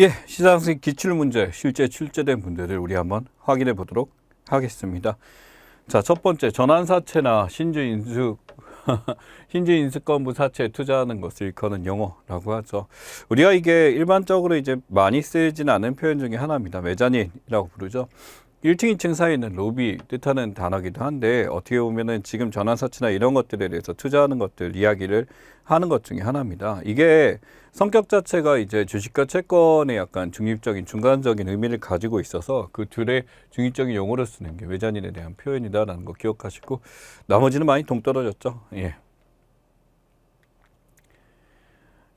예, 시상식 기출문제 실제 출제된 문제를 우리 한번 확인해 보도록 하겠습니다. 자, 첫 번째 전환사채나 신주인수 신주인수권부 사채에 투자하는 것을 일컫는 용어라고 하죠. 우리가 이게 일반적으로 이제 많이 쓰이진 않은 표현 중에 하나입니다. 매자닌이라고 부르죠. 1층, 2층 사이에 있는 로비 뜻하는 단어기도 한데 어떻게 보면은 지금 전환사치나 이런 것들에 대해서 투자하는 것들 이야기를 하는 것 중에 하나입니다. 이게 성격 자체가 이제 주식과 채권의 약간 중립적인 중간적인 의미를 가지고 있어서 그 둘의 중립적인 용어로 쓰는 게 외자인에 대한 표현이다라는 거 기억하시고 나머지는 많이 동떨어졌죠. 예.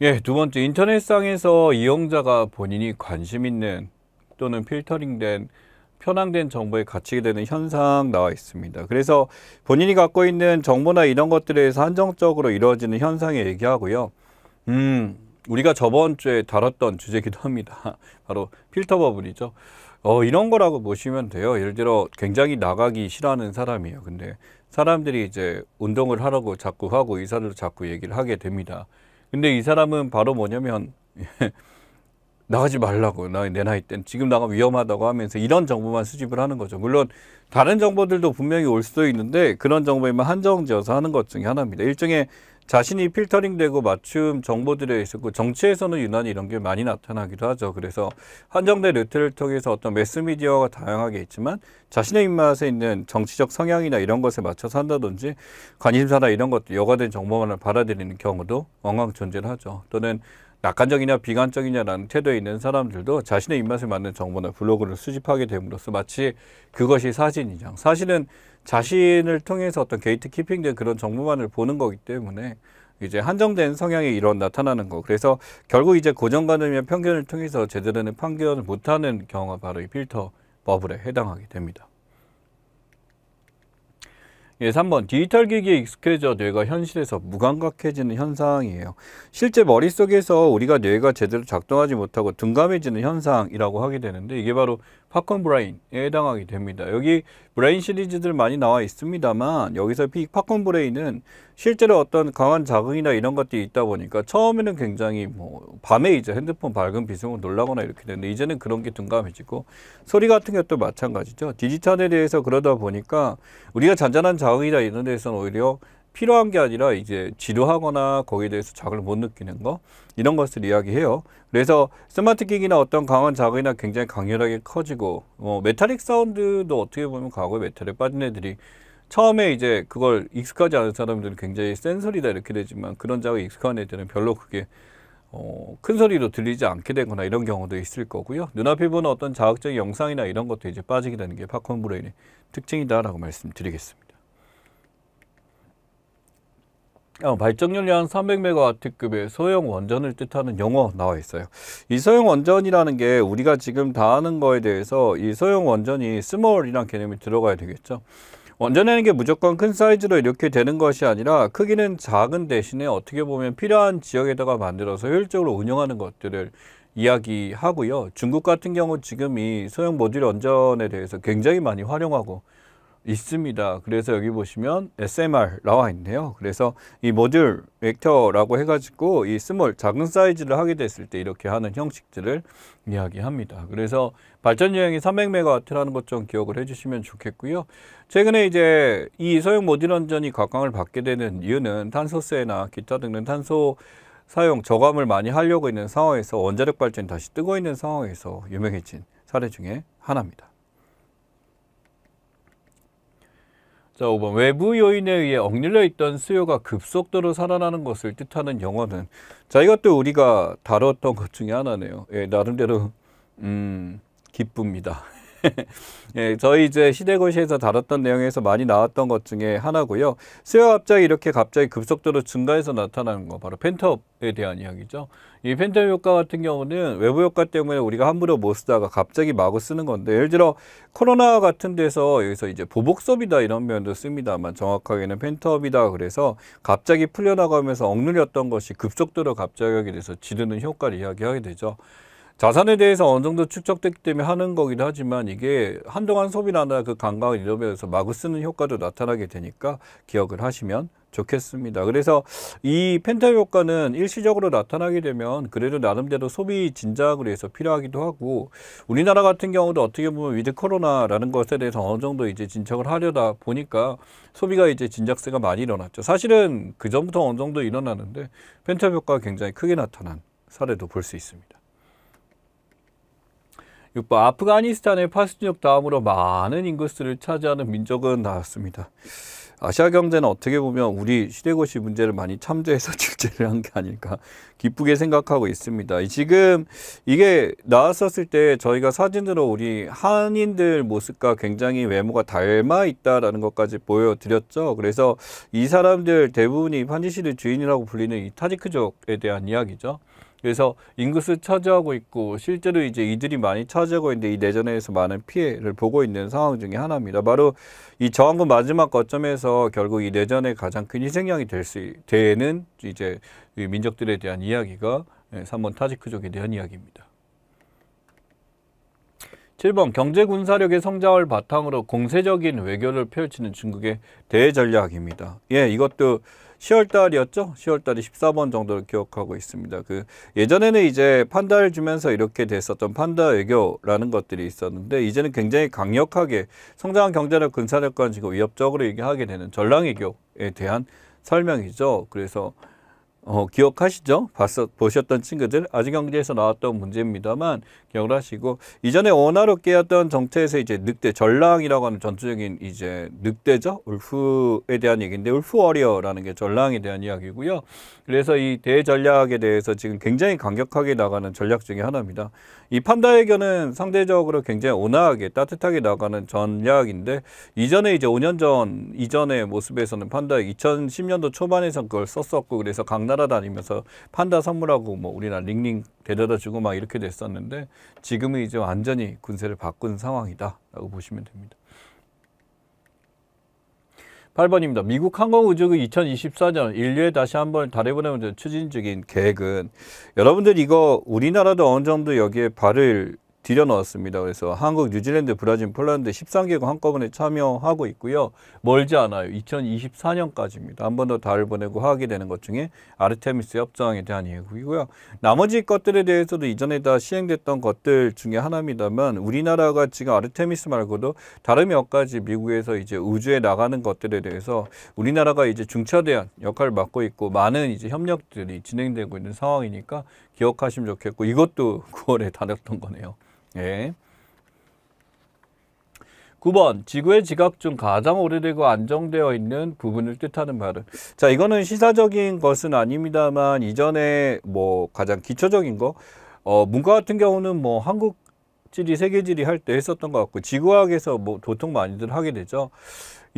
예, 두 번째 인터넷상에서 이용자가 본인이 관심 있는 또는 필터링된 편향된 정보에 갇히게 되는 현상 나와 있습니다. 그래서 본인이 갖고 있는 정보나 이런 것들에서 해 한정적으로 이루어지는 현상에 얘기하고요. 음, 우리가 저번 주에 다뤘던 주제기도 합니다. 바로 필터 버블이죠. 어, 이런 거라고 보시면 돼요. 예를 들어 굉장히 나가기 싫어하는 사람이에요. 근데 사람들이 이제 운동을 하라고 자꾸 하고 이사를 자꾸 얘기를 하게 됩니다. 근데 이 사람은 바로 뭐냐면 나가지 말라고 나, 내 나이 땐 지금 나가 위험하다고 하면서 이런 정보만 수집을 하는 거죠. 물론 다른 정보들도 분명히 올 수도 있는데 그런 정보에만 한정지어서 하는 것 중에 하나입니다. 일종의 자신이 필터링되고 맞춤 정보들에 있었고 그 정치에서는 유난히 이런 게 많이 나타나기도 하죠. 그래서 한정된 루트를 통해서 어떤 매스미디어가 다양하게 있지만 자신의 입맛에 있는 정치적 성향이나 이런 것에 맞춰서 한다든지 관심사나 이런 것도 여과된 정보만을 받아들이는 경우도 엉망 존재를 하죠. 또는 낙관적이냐 비관적이냐라는 태도에 있는 사람들도 자신의 입맛에 맞는 정보나 블로그를 수집하게 됨으로써 마치 그것이 사진이냐. 사실은 자신을 통해서 어떤 게이트 키핑된 그런 정보만을 보는 거기 때문에 이제 한정된 성향의 이런 나타나는 거. 그래서 결국 이제 고정관념이나 편견을 통해서 제대로 된 판결을 못하는 경우가 바로 이 필터 버블에 해당하게 됩니다. 예, 3번 디지털 기기에 익숙해져 뇌가 현실에서 무감각해지는 현상이에요. 실제 머릿속에서 우리가 뇌가 제대로 작동하지 못하고 둔감해지는 현상이라고 하게 되는데 이게 바로 팝콘 브라인에 해당하게 됩니다. 여기 브라인 시리즈들 많이 나와 있습니다만 여기서 팝콘 브레인은 실제로 어떤 강한 자극이나 이런 것들이 있다 보니까 처음에는 굉장히 뭐 밤에 이제 핸드폰 밝은 비승으로 놀라거나 이렇게 되는데 이제는 그런 게 둔감해지고 소리 같은 것도 마찬가지죠. 디지털에 대해서 그러다 보니까 우리가 잔잔한 자극이나 이런 데서는 오히려 필요한 게 아니라 이제 지루하거나 거기에 대해서 자극을 못 느끼는 거 이런 것을 이야기해요. 그래서 스마트 기기나 어떤 강한 자극이나 굉장히 강렬하게 커지고 어, 메탈릭 사운드도 어떻게 보면 과거에 메탈에 빠진 애들이 처음에 이제 그걸 익숙하지 않은 사람들은 굉장히 센 소리다 이렇게 되지만 그런 자극 이 익숙한 애들은 별로 그게 어, 큰 소리로 들리지 않게 되거나 이런 경우도 있을 거고요. 눈앞에 보는 어떤 자극적인 영상이나 이런 것도 이제 빠지게 되는 게 팝콘 브레인의 특징이다라고 말씀드리겠습니다. 어, 발전률이 한 300메가와트급의 소형 원전을 뜻하는 용어 나와 있어요. 이 소형 원전이라는 게 우리가 지금 다아는 거에 대해서 이 소형 원전이 스몰이라는 개념이 들어가야 되겠죠. 원전이라는 게 무조건 큰 사이즈로 이렇게 되는 것이 아니라 크기는 작은 대신에 어떻게 보면 필요한 지역에다가 만들어서 효율적으로 운영하는 것들을 이야기하고요. 중국 같은 경우 지금 이 소형 모듈 원전에 대해서 굉장히 많이 활용하고 있습니다. 그래서 여기 보시면 SMR 나와 있네요. 그래서 이 모듈 벡터라고 해가지고 이 스몰 작은 사이즈를 하게 됐을 때 이렇게 하는 형식들을 이야기합니다. 그래서 발전 유형이 300MW라는 것 좀 기억을 해주시면 좋겠고요. 최근에 이제 이 소형 모듈 원전이 각광을 받게 되는 이유는 탄소세나 기타 등등 탄소 사용 저감을 많이 하려고 있는 상황에서 원자력 발전이 다시 뜨고 있는 상황에서 유명해진 사례 중에 하나입니다. 자, 5번 외부 요인에 의해 억눌려 있던 수요가 급속도로 살아나는 것을 뜻하는 영어는 자, 이것도 우리가 다뤘던 것 중에 하나네요. 예, 나름대로 음, 기쁩니다. 예, 저희 이제 시대고시에서 다뤘던 내용에서 많이 나왔던 것 중에 하나고요. 수요 갑자기 이렇게 갑자기 급속도로 증가해서 나타나는 거 바로 펜트업에 대한 이야기죠. 이 펜트업 효과 같은 경우는 외부 효과 때문에 우리가 함부로 못 쓰다가 갑자기 마구 쓰는 건데 예를 들어 코로나 같은 데서 여기서 이제 보복소비다 이런 면도 씁니다만 정확하게는 펜트업이다 그래서 갑자기 풀려나가면서 억눌렸던 것이 급속도로 갑자기 돼서 지르는 효과를 이야기하게 되죠. 자산에 대해서 어느 정도 축적됐기 때문에 하는 거긴 하지만 이게 한동안 소비나 그 강강을 잃으면서 마구 쓰는 효과도 나타나게 되니까 기억을 하시면 좋겠습니다. 그래서 이 펜타 효과는 일시적으로 나타나게 되면 그래도 나름대로 소비 진작을 위해서 필요하기도 하고 우리나라 같은 경우도 어떻게 보면 위드 코로나라는 것에 대해서 어느 정도 이제 진척을 하려다 보니까 소비가 이제 진작세가 많이 일어났죠. 사실은 그 전부터 어느 정도 일어나는데 펜타 효과가 굉장히 크게 나타난 사례도 볼 수 있습니다. 6번 아프가니스탄의 파수족 다음으로 많은 인구수를 차지하는 민족은 나왔습니다. 아시아 경제는 어떻게 보면 우리 시대고시 문제를 많이 참조해서 출제를 한 게 아닐까 기쁘게 생각하고 있습니다. 지금 이게 나왔었을 때 저희가 사진으로 우리 한인들 모습과 굉장히 외모가 닮아 있다라는 것까지 보여드렸죠. 그래서 이 사람들 대부분이 판지시를 주인이라고 불리는 이 타지크족에 대한 이야기죠. 그래서 인구수 차지하고 있고 실제로 이제 이들이 많이 차지하고 있는데 이 내전에서 많은 피해를 보고 있는 상황 중에 하나입니다. 바로 이 저항군 마지막 거점에서 결국 이 내전의 가장 큰 희생양이 될수 되는 이제 민족들에 대한 이야기가 3번 예, 타지크족에 대한 이야기입니다. 7번 경제 군사력의 성장을 바탕으로 공세적인 외교를 펼치는 중국의 대전략입니다. 예, 이것도 10월달이었죠? 10월달이 14번 정도를 기억하고 있습니다. 그 예전에는 이제 판다를 주면서 이렇게 됐었던 판다 외교라는 것들이 있었는데 이제는 굉장히 강력하게 성장한 경제력 근사력과는 지금 위협적으로 얘기하게 되는 전랑 외교에 대한 설명이죠. 그래서 어, 기억하시죠? 봤어, 보셨던 친구들 아직경제에서 나왔던 문제입니다만 기억을 하시고 이전에 원화로 깨었던 정체에서 이제 늑대 전랑이라고 하는 전투적인 이제 늑대죠 울프에 대한 얘기인데 울프 워리어라는 게 전랑에 대한 이야기고요. 그래서 이 대전략에 대해서 지금 굉장히 강력하게 나가는 전략 중에 하나입니다. 이 판다 의견은 상대적으로 굉장히 온화하게 따뜻하게 나가는 전략인데 이전에 이제 5년 전 이전의 모습에서는 판다 의 2010년도 초반에선 그걸 썼었고 그래서 강남 날아다니면서 판다 선물하고 뭐 우리나라 링링 데려다 주고 막 이렇게 됐었는데 지금은 이제 완전히 군세를 바꾼 상황이다라고 보시면 됩니다. 8번입니다. 미국 항공우주국 2024년 인류에 다시 한번 달에 보내는 추진 중인 계획은 여러분들 이거 우리나라도 어느 정도 여기에 발을 들여 놓았습니다 그래서 한국, 뉴질랜드, 브라질, 폴란드 13개국 한꺼번에 참여하고 있고요. 멀지 않아요. 2024년까지입니다. 한 번 더 달을 보내고 하게 되는 것 중에 아르테미스 협정에 대한 예고이고요. 나머지 것들에 대해서도 이전에 다 시행됐던 것들 중에 하나입니다만 우리나라가 지금 아르테미스 말고도 다른 몇 가지 미국에서 이제 우주에 나가는 것들에 대해서 우리나라가 이제 중차대한 역할을 맡고 있고 많은 이제 협력들이 진행되고 있는 상황이니까 기억하시면 좋겠고 이것도 9월에 다녔던 거네요. 예. 9번 지구의 지각 중 가장 오래되고 안정되어 있는 부분을 뜻하는 발음 자 이거는 시사적인 것은 아닙니다만 이전에 뭐 가장 기초적인 거 어, 문과 같은 경우는 뭐 한국 지리 세계 지리 할 때 했었던 것 같고 지구학에서 뭐 보통 많이들 하게 되죠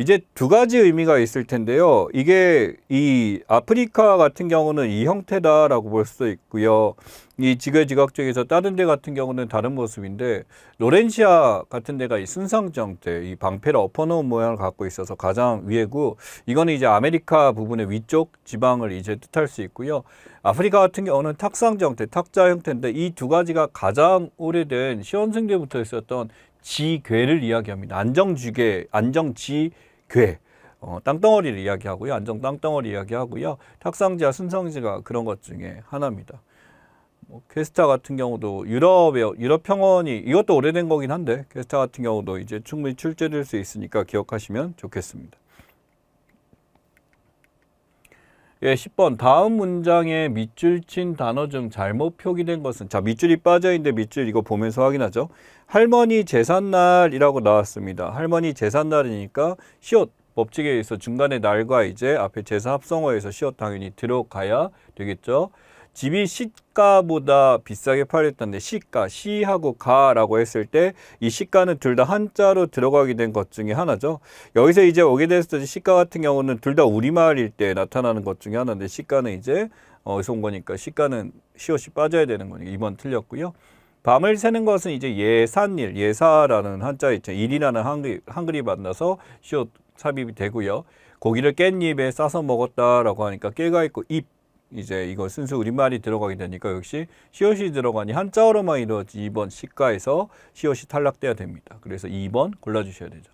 이제 두 가지 의미가 있을 텐데요. 이게 이 아프리카 같은 경우는 이 형태다라고 볼 수도 있고요. 이 지교지각 쪽에서 다른 데 같은 경우는 다른 모습인데 로렌시아 같은 데가 이 순상정 태이 방패를 엎어놓은 모양을 갖고 있어서 가장 위에고 이거는 이제 아메리카 부분의 위쪽 지방을 이제 뜻할 수 있고요. 아프리카 같은 경우는 탁상정 태 탁자 형태인데 이 두 가지가 가장 오래된 시원생대부터 있었던 지괴를 이야기합니다. 안정지괴, 안정지 괴, 어, 땅덩어리를 이야기하고요. 안정 땅덩어리 이야기하고요. 탁상지와 순성지가 그런 것 중에 하나입니다. 뭐, 퀘스타 같은 경우도 유럽의 유럽 평원이 이것도 오래된 거긴 한데 퀘스타 같은 경우도 이제 충분히 출제될 수 있으니까 기억하시면 좋겠습니다. 예, 10번 다음 문장에 밑줄 친 단어 중 잘못 표기된 것은 자 밑줄이 빠져있는데 밑줄 이거 보면서 확인하죠. 할머니 재산날이라고 나왔습니다. 할머니 재산날이니까 시옷 법칙에 의해서 중간에 날과 이제 앞에 재산 합성어에서 시옷 당연히 들어가야 되겠죠. 집이 시가보다 비싸게 팔렸던데 시가, 시하고 가라고 했을 때 이 시가는 둘 다 한자로 들어가게 된 것 중에 하나죠. 여기서 이제 오게 됐을 때 시가 같은 경우는 둘 다 우리말일 때 나타나는 것 중에 하나인데 시가는 이제 어디서 온 거니까 시가는 시옷이 빠져야 되는 거니까 2번 틀렸고요. 밤을 새는 것은 이제 예산일, 예사라는 한자 있죠. 일이라는 한글, 한글이 만나서 시옷 삽입이 되고요. 고기를 깻잎에 싸서 먹었다라고 하니까 깨가 있고 잎 이제 이거 순수 우리말이 들어가게 되니까 역시 시옷이 들어가니 한자어로만 이루어지 2번 시가에서 시옷이 탈락돼야 됩니다. 그래서 2번 골라주셔야 되죠.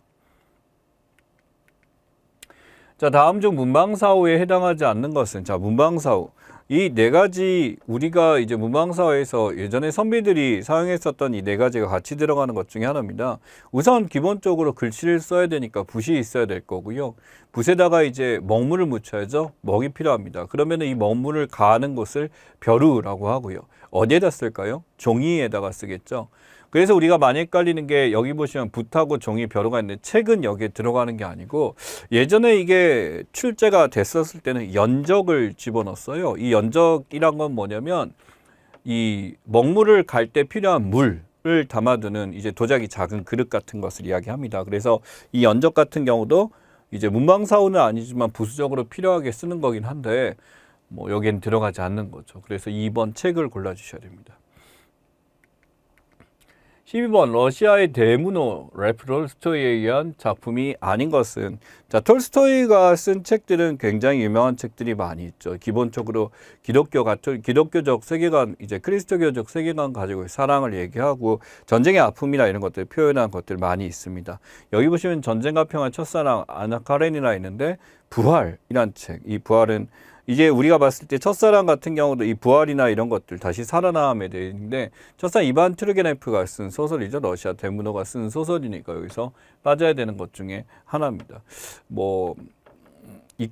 자 다음 중 문방사후에 해당하지 않는 것은 자 문방사후 이네 가지 우리가 이제 무망사회에서 예전에 선비들이 사용했었던 이 네 가지가 같이 들어가는 것 중에 하나입니다. 우선 기본적으로 글씨를 써야 되니까 붓이 있어야 될 거고요. 붓에다가 이제 먹물을 묻혀야죠. 먹이 필요합니다. 그러면 이 먹물을 가는 곳을 벼루라고 하고요. 어디에다 쓸까요? 종이에다가 쓰겠죠. 그래서 우리가 많이 헷갈리는 게 여기 보시면 붓하고 종이 벼루가 있는데 책은 여기에 들어가는 게 아니고 예전에 이게 출제가 됐었을 때는 연적을 집어넣었어요. 이 연적이란 건 뭐냐면 이 먹물을 갈 때 필요한 물, 을 담아두는 이제 도자기 작은 그릇 같은 것을 이야기합니다. 그래서 이 연적 같은 경우도 이제 문방사우는 아니지만 부수적으로 필요하게 쓰는 거긴 한데 뭐 여기엔 들어가지 않는 거죠. 그래서 2번 책을 골라주셔야 됩니다. 12번 러시아의 대문호 레프 톨스토이에 의한 작품이 아닌 것은 자 톨스토이가 쓴 책들은 굉장히 유명한 책들이 많이 있죠. 기본적으로 기독교 같은 기독교적 세계관 이제 크리스토교적 세계관 가지고 사랑을 얘기하고 전쟁의 아픔이나 이런 것들 표현한 것들 많이 있습니다. 여기 보시면 전쟁과 평화 첫사랑 아나 카렌이나 있는데 부활이란 책. 이 부활은 이제 우리가 봤을 때 첫사랑 같은 경우도 이 부활이나 이런 것들 다시 살아남에 대해있는데 첫사랑 이반 트르게네프가 쓴 소설이죠. 러시아 대문호가 쓴 소설이니까 여기서 빠져야 되는 것 중에 하나입니다. 뭐이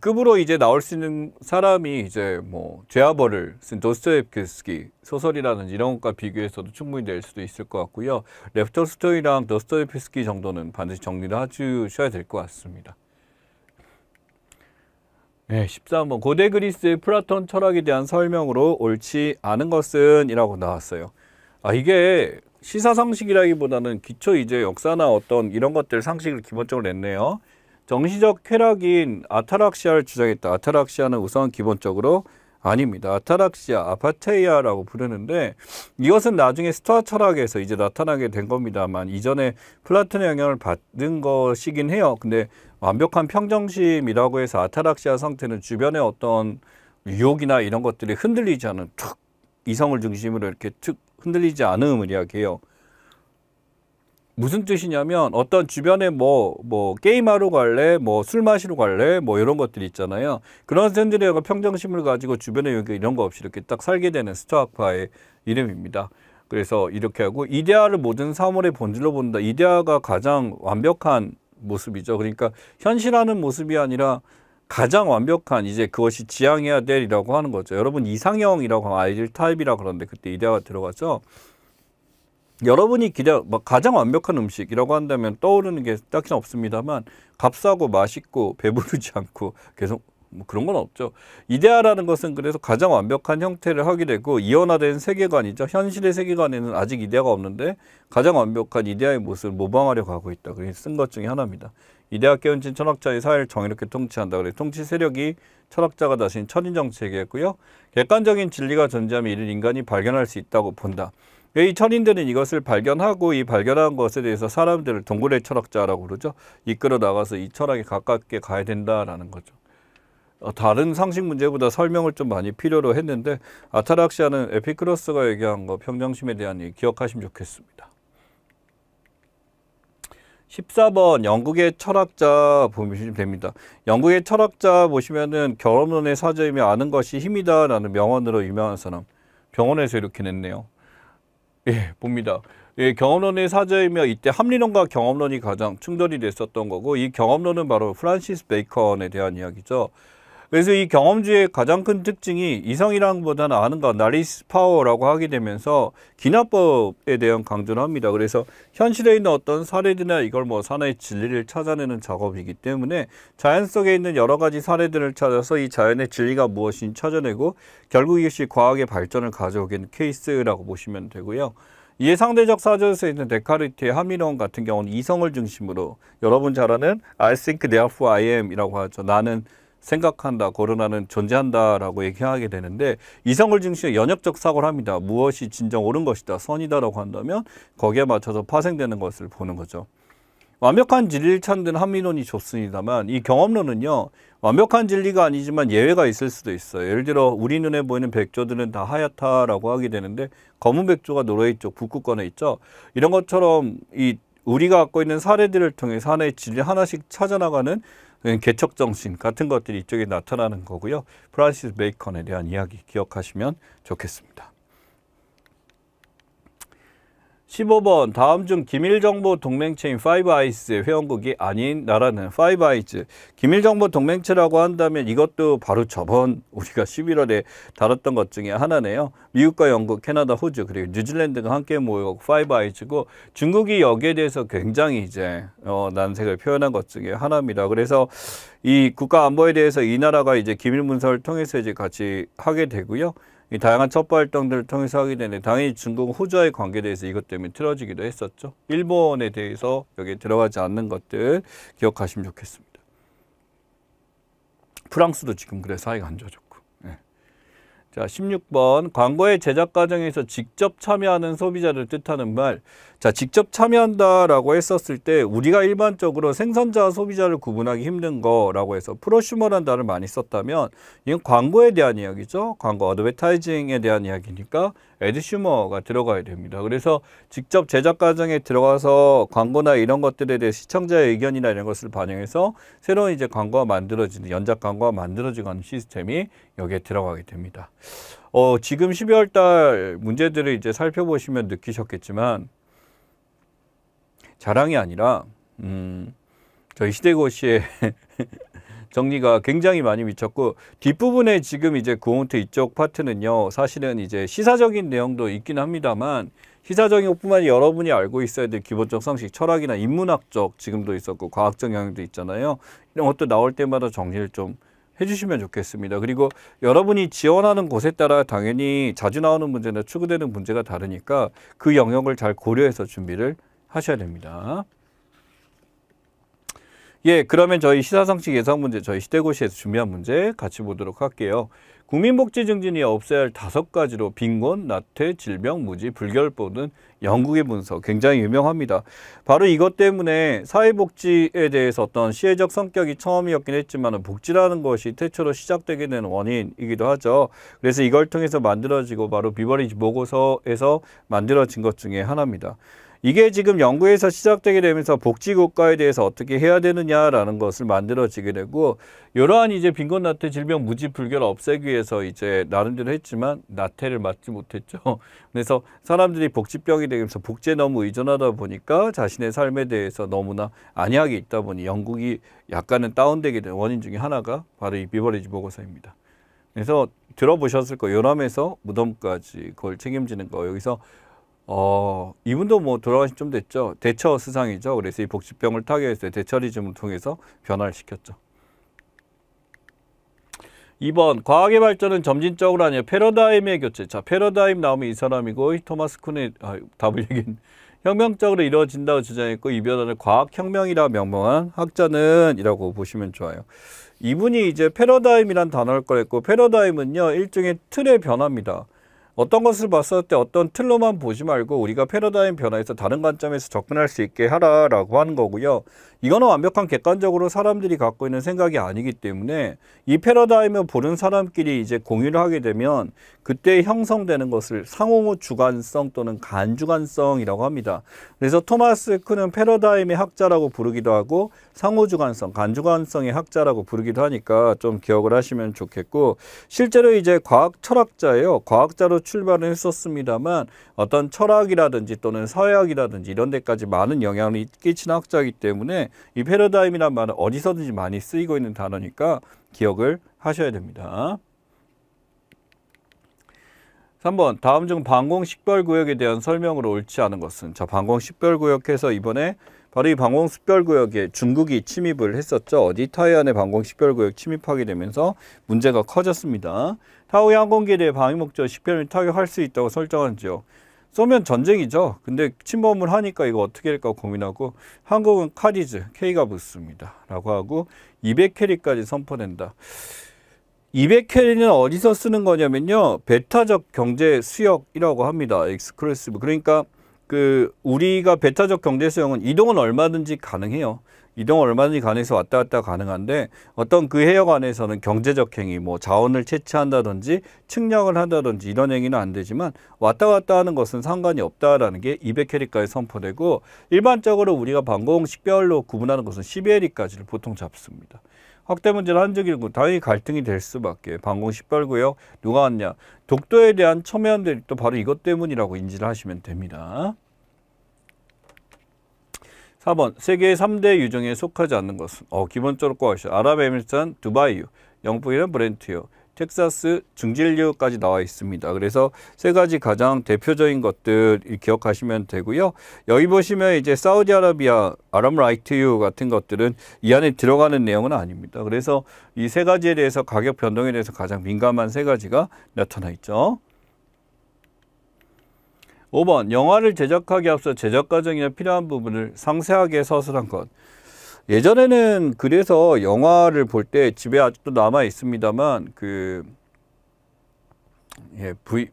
급으로 이제 나올 수 있는 사람이 이제 뭐 죄와 벌을 쓴 도스토옙스키 소설이라는 이런 것과 비교해서도 충분히 될 수도 있을 것 같고요. 레프터스토이랑 도스토옙스키 정도는 반드시 정리를 해주셔야 될 것 같습니다. 네, 13번 고대 그리스의 플라톤 철학에 대한 설명으로 옳지 않은 것은 이라고 나왔어요. 아 이게 시사 상식이라기보다는 기초 이제 역사나 어떤 이런 것들 상식을 기본적으로 냈네요. 정시적 쾌락인 아타락시아를 주장했다. 아타락시아는 우선 기본적으로 아닙니다. 아타락시아, 아파테이아라고 부르는데 이것은 나중에 스타 철학에서 이제 나타나게 된 겁니다만 이전에 플라톤의 영향을 받은 것이긴 해요. 근데 완벽한 평정심이라고 해서 아타락시아 상태는 주변의 어떤 유혹이나 이런 것들이 흔들리지 않은 툭 이성을 중심으로 이렇게 툭 흔들리지 않음을 이야기해요. 무슨 뜻이냐면 어떤 주변에 뭐, 뭐, 게임하러 갈래, 뭐, 술 마시러 갈래, 뭐, 이런 것들 있잖아요. 그런 사들이 그 평정심을 가지고 주변에 여기 이런 거 없이 이렇게 딱 살게 되는 스토아파의 이름입니다. 그래서 이렇게 하고, 이데아를 모든 사물의 본질로 본다. 이데아가 가장 완벽한 모습이죠. 그러니까 현실하는 모습이 아니라 가장 완벽한 이제 그것이 지향해야 될이라고 하는 거죠. 여러분 이상형이라고 아이들 타입이라 고 그러는데 그때 이데아가 들어갔죠 여러분이 기대 뭐 가장 완벽한 음식이라고 한다면 떠오르는 게 딱히 없습니다만 값싸고 맛있고 배부르지 않고 계속 뭐 그런 건 없죠. 이데아라는 것은 그래서 가장 완벽한 형태를 하게 되고 이원화된 세계관이죠. 현실의 세계관에는 아직 이데아가 없는데 가장 완벽한 이데아의 모습을 모방하려고 하고 있다. 그래서 쓴것 중에 하나입니다. 이데아 깨운친 철학자의 사회를 정의롭게 통치한다. 그래서 통치 세력이 철학자가 다신 철인정치 얘기했고요. 객관적인 진리가 존재하면 이를 인간이 발견할 수 있다고 본다. 이 천인들은 이것을 발견하고 이 발견한 것에 대해서 사람들을 동굴의 철학자라고 그러죠. 이끌어 나가서 이 철학에 가깝게 가야 된다라는 거죠. 어, 다른 상식 문제보다 설명을 좀 많이 필요로 했는데 아타락시아는 에피크로스가 얘기한 거 평정심에 대한 얘기 기억하시면 좋겠습니다. 14번 영국의 철학자 보시면 됩니다. 영국의 철학자 보시면은 결혼론의 사제이며 아는 것이 힘이다 라는 명언으로 유명한 사람 병원에서 이렇게 냈네요. 예, 봅니다. 예, 경험론의 사제이며 이때 합리론과 경험론이 가장 충돌이 됐었던 거고 이 경험론은 바로 프란시스 베이컨에 대한 이야기죠. 그래서 이 경험주의 가장 큰 특징이 이성이랑보다는 아는 것, 나리스 파워라고 하게 되면서 기나법에 대한 강조를 합니다. 그래서 현실에 있는 어떤 사례들이나 이걸 뭐 산의 진리를 찾아내는 작업이기 때문에 자연 속에 있는 여러 가지 사례들을 찾아서 이 자연의 진리가 무엇인지 찾아내고 결국 이것이 과학의 발전을 가져오게 케이스라고 보시면 되고요. 이에 상대적 사전에서 있는 데카르트의 함의론 같은 경우는 이성을 중심으로 여러분 잘 아는 I think therefore I am이라고 하죠. 나는 생각한다, 거론하는 존재한다라고 얘기하게 되는데 이성을 중심에 연역적 사고를 합니다. 무엇이 진정 옳은 것이다, 선이다라고 한다면 거기에 맞춰서 파생되는 것을 보는 거죠. 완벽한 진리를 찾는 합리론이 좋습니다만 이 경험론은요 완벽한 진리가 아니지만 예외가 있을 수도 있어요 예를 들어 우리 눈에 보이는 백조들은 다 하얗다라고 하게 되는데 검은 백조가 노래 있죠 북극권에 있죠 이런 것처럼 이 우리가 갖고 있는 사례들을 통해 산의 진리 하나씩 찾아나가는 예, 개척 정신 같은 것들이 이쪽에 나타나는 거고요. 프란시스 베이컨에 대한 이야기 기억하시면 좋겠습니다. 15번 다음 중 기밀정보 동맹체인 5아이스의 회원국이 아닌 나라는 5아이즈 기밀정보 동맹체라고 한다면 이것도 바로 저번 우리가 11월에 다뤘던 것 중에 하나네요. 미국과 영국, 캐나다, 호주 그리고 뉴질랜드가 함께 모여고 5아이즈고 중국이 여기에 대해서 굉장히 이제 어, 난색을 표현한 것 중에 하나입니다. 그래서 이 국가 안보에 대해서 이 나라가 이제 기밀 문서를 통해서 이제 같이 하게 되고요. 이 다양한 첩보 활동들을 통해서 하게 되는데 당연히 중국 호주와의 관계에 대해서 이것 때문에 틀어지기도 했었죠. 일본에 대해서 여기에 들어가지 않는 것들 기억하시면 좋겠습니다. 프랑스도 지금 그래서 사이가 안좋아 자, 16번 광고의 제작 과정에서 직접 참여하는 소비자를 뜻하는 말. 자, 직접 참여한다라고 했었을 때 우리가 일반적으로 생산자와 소비자를 구분하기 힘든 거라고 해서 프로슈머란 단어를 많이 썼다면 이건 광고에 대한 이야기죠. 광고 어드베타이징에 대한 이야기니까 에드 슈머가 들어가야 됩니다. 그래서 직접 제작 과정에 들어가서 광고나 이런 것들에 대해 시청자의 의견이나 이런 것을 반영해서 새로운 이제 광고가 만들어지는 연작 광고가 만들어지는 시스템이 여기에 들어가게 됩니다. 어, 지금 12월 달 문제들을 이제 살펴보시면 느끼셨겠지만 자랑이 아니라 음, 저희 시대고시의 정리가 굉장히 많이 미쳤고 뒷부분에 지금 이제 구원트 이쪽 파트는요 사실은 이제 시사적인 내용도 있긴 합니다만 시사적인 것뿐만이 여러분이 알고 있어야 될 기본적 상식 철학이나 인문학적 지금도 있었고 과학적 영향도 있잖아요 이런 것도 나올 때마다 정리를 좀 해주시면 좋겠습니다. 그리고 여러분이 지원하는 곳에 따라 당연히 자주 나오는 문제나 추구되는 문제가 다르니까 그 영역을 잘 고려해서 준비를 하셔야 됩니다. 예, 그러면 저희 시사상식 예상 문제, 저희 시대고시에서 준비한 문제 같이 보도록 할게요. 국민복지 증진이 없애야 할 다섯 가지로 빈곤, 나태, 질병, 무지, 불결보는 영국의 문서 굉장히 유명합니다. 바로 이것 때문에 사회복지에 대해서 어떤 시혜적 성격이 처음이었긴 했지만 복지라는 것이 태초로 시작되게 된 원인이기도 하죠. 그래서 이걸 통해서 만들어지고 바로 비버리지 보고서에서 만들어진 것 중에 하나입니다. 이게 지금 연구에서 시작되게 되면서 복지국가에 대해서 어떻게 해야 되느냐라는 것을 만들어지게 되고 이러한 이제 빈곤 나태 질병 무지 불결 없애기 위해서 이제 나름대로 했지만 나태를 맞지 못했죠. 그래서 사람들이 복지병이 되면서 복제에 너무 의존하다 보니까 자신의 삶에 대해서 너무나 안약이 있다 보니 영국이 약간은 다운되게 된 원인 중에 하나가 바로 이 비버리지 보고서입니다. 그래서 들어보셨을 거예요. 요람에서 무덤까지 그걸 책임지는 거. 여기서 어, 이분도 뭐 돌아가신 좀 됐죠. 대처 수상이죠 그래서 이 복지병을 타개어요 대처리즘을 통해서 변화를 시켰죠. 2번 과학의 발전은 점진적으로 아니라 패러다임의 교체. 자, 패러다임 나오면 이 사람이고 토마스 쿤의 아, 답을 얘기했 혁명적으로 이루어진다고 주장했고 이 변화를 과학혁명이라 명명한 학자는 이라고 보시면 좋아요. 이분이 이제 패러다임이란 단어를 꺼냈고 패러다임은요 일종의 틀의 변화입니다. 어떤 것을 봤을 때 어떤 틀로만 보지 말고 우리가 패러다임 변화에서 다른 관점에서 접근할 수 있게 하라라고 하는 거고요. 이거는 완벽한 객관적으로 사람들이 갖고 있는 생각이 아니기 때문에 이 패러다임을 보는 사람끼리 이제 공유를 하게 되면 그때 형성되는 것을 상호 주관성 또는 간주관성이라고 합니다. 그래서 토마스 크는 패러다임의 학자라고 부르기도 하고 상호 주관성, 간주관성의 학자라고 부르기도 하니까 좀 기억을 하시면 좋겠고 실제로 이제 과학 철학자예요. 과학자로 출발을 했었습니다만 어떤 철학이라든지 또는 사회학이라든지 이런 데까지 많은 영향을 끼친 학자이기 때문에 이 패러다임이란 말은 어디서든지 많이 쓰이고 있는 단어니까 기억을 하셔야 됩니다. 3번 다음 중 방공식별구역에 대한 설명으로 옳지 않은 것은 자 방공식별구역에서 이번에 바로 이 방공식별구역에 중국이 침입을 했었죠. 어디 타이완의 방공식별구역 침입하게 되면서 문제가 커졌습니다. 타우이 항공기를 방위목적 식별을 타격할 수 있다고 설정한 지 쏘면 전쟁이죠. 근데 침범을 하니까 이거 어떻게 할까 고민하고 한국은 카디즈, K가 붙습니다. 라고 하고 200캐리까지 선포된다. 200캐리는 어디서 쓰는 거냐면요. 베타적 경제 수역이라고 합니다. 엑스클루시브. 그러니까 그 우리가 배타적 경제 수용은 이동은 얼마든지 가능해요. 이동은 얼마든지 가능해서 왔다 갔다 가능한데 어떤 그 해역 안에서는 경제적 행위, 뭐 자원을 채취한다든지 측량을 한다든지 이런 행위는 안 되지만 왔다 갔다 하는 것은 상관이 없다라는 게 200해리까지 선포되고 일반적으로 우리가 방공식별로 구분하는 것은 12해리까지를 보통 잡습니다. 학대 문제를 한 적이 있고 당연히 갈등이 될 수밖에 방공 시뻘구요 누가 왔냐 독도에 대한 첨예한 대립도 바로 이것 때문이라고 인지를 하시면 됩니다. 4번 세계 3대 유정에 속하지 않는 것은 어, 기본적으로 꼬아시 아랍에미리트산 두바이유 영국이란 브렌트유 텍사스, 중진류까지 나와 있습니다. 그래서 세 가지 가장 대표적인 것들 기억하시면 되고요. 여기 보시면 이제 사우디아라비아, 아람라이트유 같은 것들은 이 안에 들어가는 내용은 아닙니다. 그래서 이 세 가지에 대해서 가격 변동에 대해서 가장 민감한 세 가지가 나타나 있죠. 5번 영화를 제작하기 앞서 제작 과정이나 필요한 부분을 상세하게 서술한 것. 예전에는 그래서 영화를 볼 때 집에 아직도 남아 있습니다만 그 예, V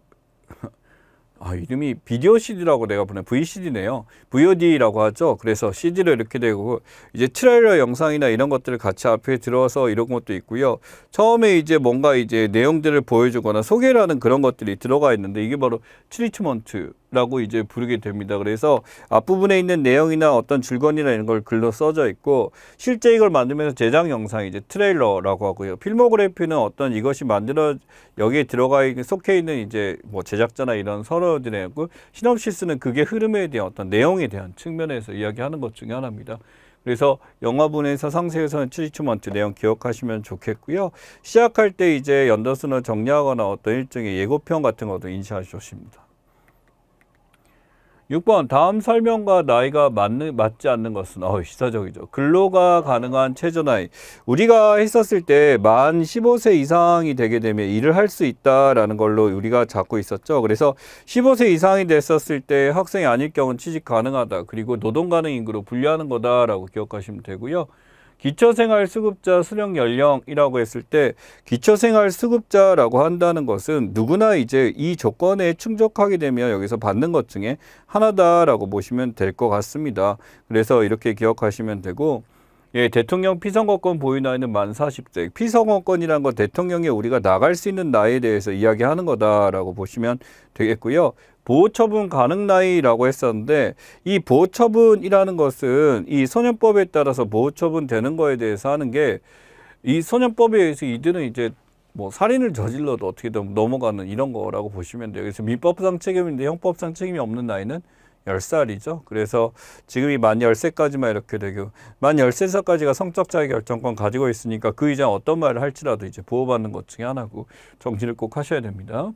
아, 이름이 비디오 CD라고 내가 보내 VCD네요. VOD라고 하죠. 그래서 c d 를 이렇게 되고 이제 트레일러 영상이나 이런 것들을 같이 앞에 들어서 이런 것도 있고요. 처음에 이제 뭔가 이제 내용들을 보여주거나 소개라는 그런 것들이 들어가 있는데 이게 바로 트리트먼트 라고 이제 부르게 됩니다. 그래서 앞부분에 있는 내용이나 어떤 줄거리나 이런 걸 글로 써져 있고 실제 이걸 만들면서 제작 영상 이제 트레일러라고 하고요. 필모그래피는 어떤 이것이 만들어 여기에 들어가 있는 속해 있는 이제 뭐 제작자나 이런 서로들하고 그 시놉시스는 그게 흐름에 대한 어떤 내용에 대한 측면에서 이야기하는 것 중에 하나입니다. 그래서 영화분에서 상세에서는 트리트먼트 내용 기억하시면 좋겠고요. 시작할 때 이제 연더슨는 정리하거나 어떤 일종의 예고편 같은 것도 인시하습니다 6번 다음 설명과 나이가 맞는, 맞지 않는 것은 어, 시사적이죠. 근로가 가능한 최저나이. 우리가 했었을 때 만 15세 이상이 되게 되면 일을 할 수 있다라는 걸로 우리가 잡고 있었죠. 그래서 15세 이상이 됐었을 때 학생이 아닐 경우는 취직 가능하다. 그리고 노동 가능 인구로 분류하는 거다라고 기억하시면 되고요. 기초생활수급자 수령 연령이라고 했을 때 기초생활수급자라고 한다는 것은 누구나 이제 이 조건에 충족하게 되면 여기서 받는 것 중에 하나다라고 보시면 될 것 같습니다. 그래서 이렇게 기억하시면 되고 예, 대통령 피선거권 보유 나이는 만4 0세 피선거권이란 건 대통령이 우리가 나갈 수 있는 나이에 대해서 이야기하는 거다라고 보시면 되겠고요. 보호처분 가능 나이라고 했었는데 이 보호처분이라는 것은 이 소년법에 따라서 보호처분 되는 거에 대해서 하는 게 이 소년법에 의해서 이들은 이제 뭐 살인을 저질러도 어떻게든 넘어가는 이런 거라고 보시면 돼요. 그래서 민법상 책임인데 형법상 책임이 없는 나이는 열살이죠 그래서 지금이 만 열세까지만 이렇게 되고 만 열세살까지가 성적자의 결정권 가지고 있으니까 그 이상 어떤 말을 할지라도 이제 보호받는 것 중에 하나고 정신을 꼭 하셔야 됩니다.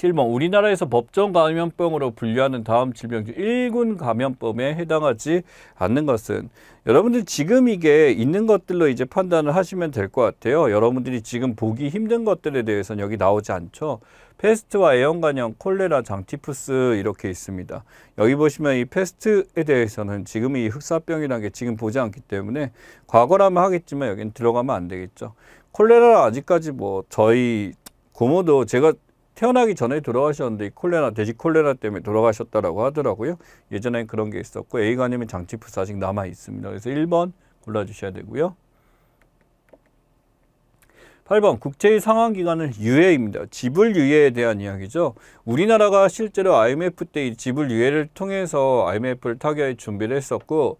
질병 우리나라에서 법정 감염병으로 분류하는 다음 질병 중 1군 감염병에 해당하지 않는 것은 여러분들 지금 이게 있는 것들로 이제 판단을 하시면 될 것 같아요. 여러분들이 지금 보기 힘든 것들에 대해서는 여기 나오지 않죠. 페스트와 애완간염, 콜레라, 장티푸스 이렇게 있습니다. 여기 보시면 이 페스트에 대해서는 지금 이 흑사병이라는 게 지금 보지 않기 때문에 과거라면 하겠지만 여기는 들어가면 안 되겠죠. 콜레라 아직까지 뭐 저희 고모도 제가 태어나기 전에 돌아가셨는데 이 콜레라 돼지 콜레라 때문에 돌아가셨다라고 하더라고요. 예전엔 그런 게 있었고 A 간염인 장치푸스 아직 남아 있습니다. 그래서 1번 골라 주셔야 되고요. 8번 국제의 상황 기간은 유예입니다. 지불 유예에 대한 이야기죠. 우리나라가 실제로 IMF 때이 지불 유예를 통해서 IMF를 타격할 준비를 했었고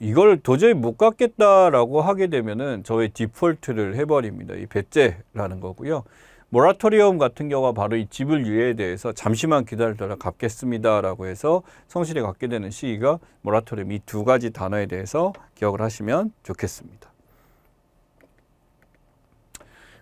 이걸 도저히 못 갚겠다라고 하게 되면은 저의 디폴트를 해버립니다. 이 배째라는 거고요. 모라토리엄 같은 경우가 바로 이 집을 유예에 대해서 잠시만 기다려라 갚겠습니다라고 해서 성실에 갖게 되는 시기가 모라토리엄 이 두 가지 단어에 대해서 기억을 하시면 좋겠습니다.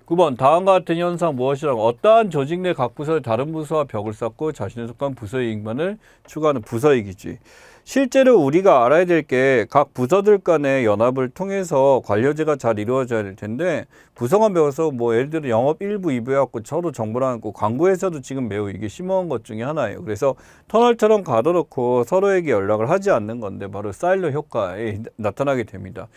9번 다음과 같은 현상 무엇이라고 어떠한 조직 내 각 부서의 다른 부서와 벽을 쌓고 자신의 속한 부서의 이익만을 추구하는 부서이기지 실제로 우리가 알아야 될 게 각 부서들 간의 연합을 통해서 관료제가 잘 이루어져야 될 텐데 부서만 배워서 뭐 예를 들어 영업 일부 2부 해갖고 서로 정보를 안고 광고에서도 지금 매우 이게 심오한 것 중에 하나예요. 그래서 터널처럼 가둬놓고 서로에게 연락을 하지 않는 건데 바로 사일러 효과에 나타나게 됩니다.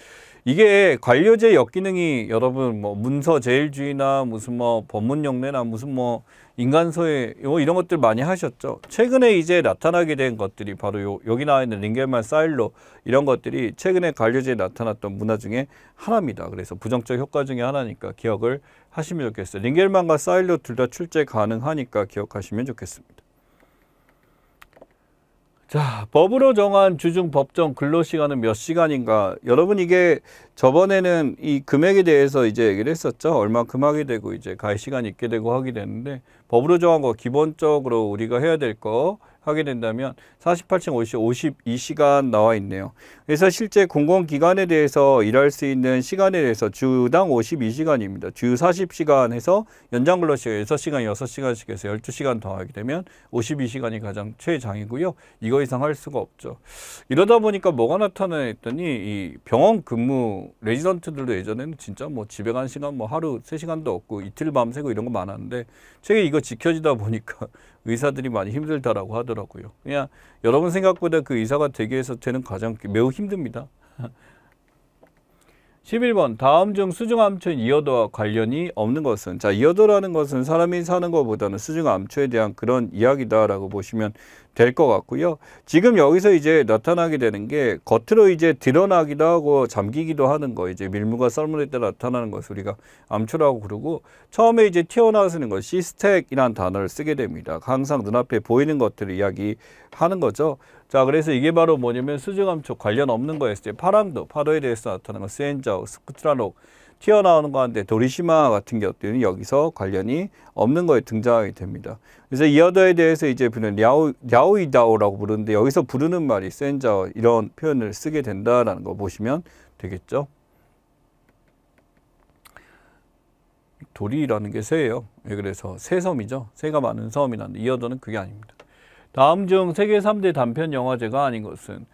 이게 관료제 역기능이 여러분 뭐 문서 제일주의나 무슨 뭐 법문 영례나 무슨 뭐 인간서예 뭐 이런 것들 많이 하셨죠. 최근에 이제 나타나게 된 것들이 바로 요, 여기 나와 있는 링겔만 사일로 이런 것들이 최근에 관료제에 나타났던 문화 중에 하나입니다. 그래서 부정적 효과 중에 하나니까 기억을 하시면 좋겠어요. 링겔만과 사일로 둘 다 출제 가능하니까 기억하시면 좋겠습니다. 자, 법으로 정한 주중 법정 근로시간은 몇 시간인가? 여러분 이게 저번에는 이 금액에 대해서 이제 얘기를 했었죠. 얼마큼 하게 되고 이제 가해 시간이 있게 되고 하게 되는데 법으로 정한 거 기본적으로 우리가 해야 될거 하게 된다면 48층 50, 2시간 나와 있네요. 그래서 실제 공공기관에 대해서 일할 수 있는 시간에 대해서 주당 52시간입니다. 주 40시간 에서 연장 근로시간 6시간, 6시간씩 해서 12시간 더하게 되면 52시간이 가장 최장이고요. 이거 이상 할 수가 없죠. 이러다 보니까 뭐가 나타나 했더니 이 병원 근무 레지던트들도 예전에는 진짜 뭐 집에 간 시간 뭐 하루 3시간도 없고 이틀 밤새고 이런 거 많았는데 최근 이거 지켜지다 보니까 의사들이 많이 힘들다라고 하더라고요. 힘더라고요 그냥 여러분 생각보다 그 의사가 되기 위해서 되는 과정 매우 힘듭니다. 11번 다음 중 수중암초인 이어도와 관련이 없는 것은 자 이어도라는 것은 사람이 사는 것보다는 수중암초에 대한 그런 이야기다라고 보시면 될것 같고요. 지금 여기서 이제 나타나게 되는 게 겉으로 이제 드러나기도 하고 잠기기도 하는 거 이제 밀무가 썰물일 때 나타나는 것을 우리가 암초라고 그러고 처음에 이제 튀어나오는 것시스텍이란 단어를 쓰게 됩니다. 항상 눈앞에 보이는 것들을 이야기하는 거죠. 자 그래서 이게 바로 뭐냐면 수중암초 관련 없는 거였어요. 파랑도 파도에 대해서 나타나는 거 스엔자우, 스쿠트라록 튀어나오는 건데 도리시마 같은 경우는 여기서 관련이 없는 거에 등장하게 됩니다. 그래서 이 여자에 대해서 이제 부는 랴오, 랴오이다오라고 부르는데 여기서 부르는 말이 센자오 이런 표현을 쓰게 된다라는 거 보시면 되겠죠. 도리라는 게 새예요. 그래서 새섬이죠. 새가 많은 섬이라데이 여자는 그게 아닙니다. 다음 중 세계 3대 단편 영화제가 아닌 것은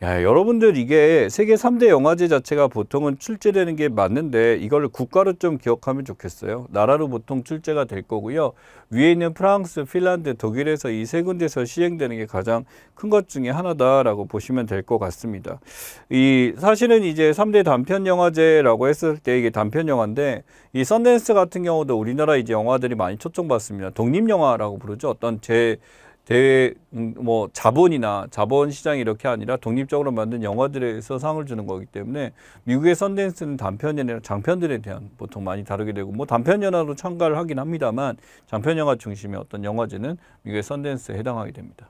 야, 여러분들 이게 세계 3대 영화제 자체가 보통은 출제되는 게 맞는데 이걸 국가로 좀 기억하면 좋겠어요. 나라로 보통 출제가 될 거고요. 위에 있는 프랑스, 핀란드, 독일에서 이 세 군데서 에 시행되는 게 가장 큰 것 중에 하나다라고 보시면 될 것 같습니다. 이 사실은 이제 3대 단편 영화제라고 했을 때 이게 단편 영화인데 이 썬댄스 같은 경우도 우리나라 이제 영화들이 많이 초청받습니다. 독립 영화라고 부르죠. 어떤 제 대외 음, 뭐 자본이나 자본 시장이 이렇게 아니라 독립적으로 만든 영화들에서 상을 주는 거기 때문에 미국의 선댄스는 단편 연애나 장편들에 대한 보통 많이 다루게 되고 뭐 단편 연화로 참가를 하긴 합니다만 장편 영화 중심의 어떤 영화제는 미국의 선댄스에 해당하게 됩니다.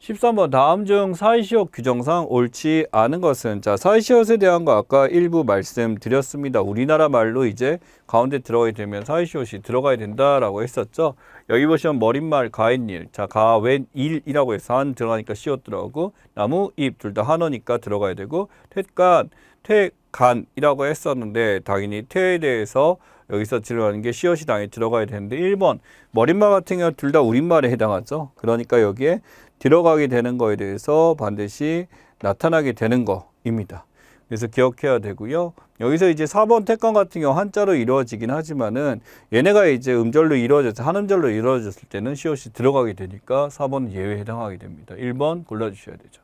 13번 다음 중 사이시옷 규정상 옳지 않은 것은 자 사이시옷에 대한 거 아까 일부 말씀드렸습니다. 우리나라 말로 이제 가운데 들어가게 되면 사이시옷이 들어가야 된다라고 했었죠. 여기 보시면 머릿말 가인일 자 가웬일이라고 해서 한 들어가니까 시옷 들어가고 나무 잎 둘 다 한어니까 들어가야 되고 퇴간 퇴간이라고 했었는데 당연히 퇴에 대해서 여기서 들어가는 게 시옷이 당연히 들어가야 되는데 1번 머릿말 같은 경우 는둘 다 우리말에 해당하죠. 그러니까 여기에 들어가게 되는 거에 대해서 반드시 나타나게 되는 거입니다. 그래서 기억해야 되고요. 여기서 이제 4번 태권 같은 경우 한자로 이루어지긴 하지만은 얘네가 이제 음절로 이루어져서 한음절로 이루어졌을 때는 시옷이 들어가게 되니까 4번 예외에 해당하게 됩니다. 1번 골라주셔야 되죠.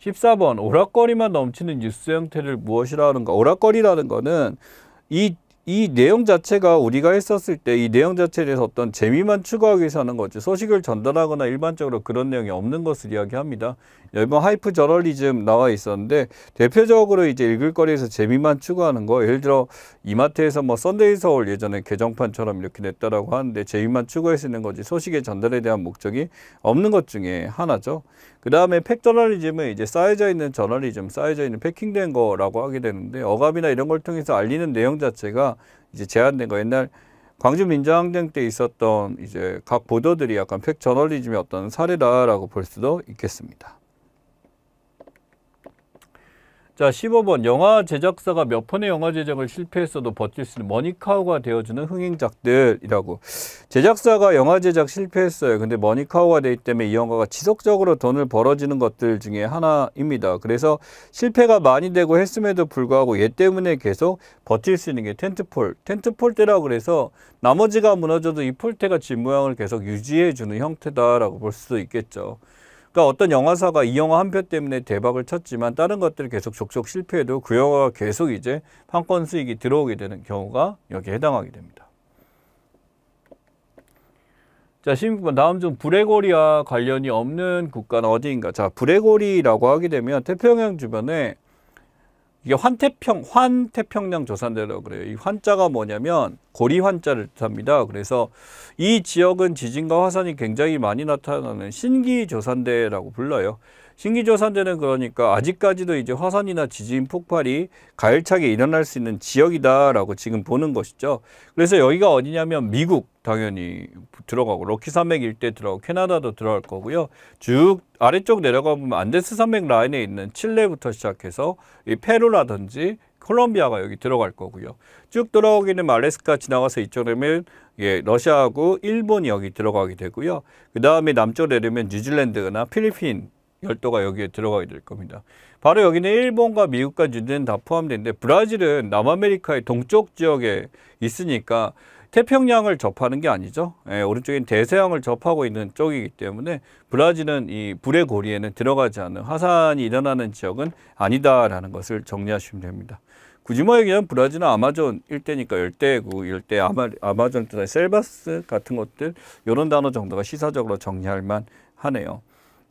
14번 오락거리만 넘치는 뉴스 형태를 무엇이라 하는가 오락거리라는 거는 이이 내용 자체가 우리가 했었을 때 이 내용 자체에 대해서 어떤 재미만 추구하기 위해서 하는 거지 소식을 전달하거나 일반적으로 그런 내용이 없는 것을 이야기합니다. 이번 뭐 하이프 저널리즘 나와 있었는데 대표적으로 이제 읽을 거리에서 재미만 추구하는 거 예를 들어 이마트에서 뭐 썬데이 서울 예전에 개정판처럼 이렇게 냈다라고 하는데 재미만 추구있는 거지 소식의 전달에 대한 목적이 없는 것 중에 하나죠. 그 다음에 팩 저널리즘은 이제 쌓여져 있는 저널리즘, 쌓여져 있는 패킹된 거라고 하게 되는데 억압이나 이런 걸 통해서 알리는 내용 자체가 이제 제한된 거 옛날 광주 민주항쟁 때 있었던 이제 각 보도들이 약간 팩 저널리즘의 어떤 사례다라고 볼 수도 있겠습니다. 자, 15번 영화 제작사가 몇 편의 영화 제작을 실패했어도 버틸 수 있는 머니카우가 되어주는 흥행작들이라고 제작사가 영화 제작 실패했어요. 근데 머니카우가 되기 때문에 이 영화가 지속적으로 돈을 벌어지는 것들 중에 하나입니다. 그래서 실패가 많이 되고 했음에도 불구하고 얘 때문에 계속 버틸 수 있는 게 텐트폴 텐트폴 대라고 그래서 나머지가 무너져도 이 폴대가 집 모양을 계속 유지해주는 형태다라고 볼 수도 있겠죠. 그러니까 어떤 영화사가 이 영화 한 편 때문에 대박을 쳤지만 다른 것들을 계속 족족 실패해도 그 영화가 계속 이제 판권 수익이 들어오게 되는 경우가 여기에 해당하게 됩니다. 자, 16번 다음 중 브레고리와 관련이 없는 국가는 어디인가? 자, 브레고리라고 하게 되면 태평양 주변에 이게 환태평, 환태평양 조산대라고 그래요. 이 환자가 뭐냐면 고리 환자를 뜻합니다. 그래서 이 지역은 지진과 화산이 굉장히 많이 나타나는 신기 조산대라고 불러요. 신기 조산대는 그러니까 아직까지도 이제 화산이나 지진 폭발이 가열차게 일어날 수 있는 지역이다라고 지금 보는 것이죠. 그래서 여기가 어디냐면 미국 당연히 들어가고 럭키 산맥 일대 들어가고 캐나다도 들어갈 거고요. 쭉 아래쪽 내려가 보면 안데스 산맥 라인에 있는 칠레부터 시작해서 이 페루라든지 콜롬비아가 여기 들어갈 거고요. 쭉 들어오기는 알래스카 지나가서 이쪽 내면 예, 러시아하고 일본이 여기 들어가게 되고요. 그 다음에 남쪽 내려면 뉴질랜드나 필리핀 열도가 여기에 들어가게 될 겁니다. 바로 여기는 일본과 미국과 뉴질랜드 다 포함되는데 브라질은 남아메리카의 동쪽 지역에 있으니까 태평양을 접하는 게 아니죠. 예, 오른쪽인 대서양을 접하고 있는 쪽이기 때문에 브라질은 이 불의 고리에는 들어가지 않는 화산이 일어나는 지역은 아니다라는 것을 정리하시면 됩니다. 구지마 얘기하면 브라질은 아마존 일대니까 열대구 일대 아마, 아마존 쪽에 셀바스 같은 것들 이런 단어 정도가 시사적으로 정리할 만 하네요.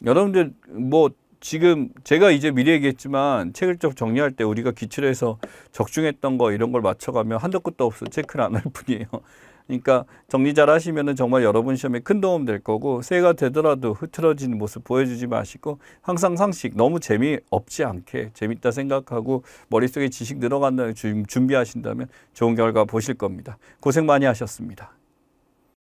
여러분들 뭐 지금 제가 이제 미리 얘기했지만 책을 좀 정리할 때 우리가 기출 에서 적중했던 거 이런 걸 맞춰가면 한도 끝도 없어 체크를 안 할 뿐이에요. 그러니까 정리 잘 하시면은 정말 여러분 시험에 큰 도움 될 거고 새해가 되더라도 흐트러지는 모습 보여주지 마시고 항상 상식 너무 재미없지 않게 재밌다 생각하고 머릿속에 지식 늘어간다는 준비하신다면 좋은 결과 보실 겁니다. 고생 많이 하셨습니다.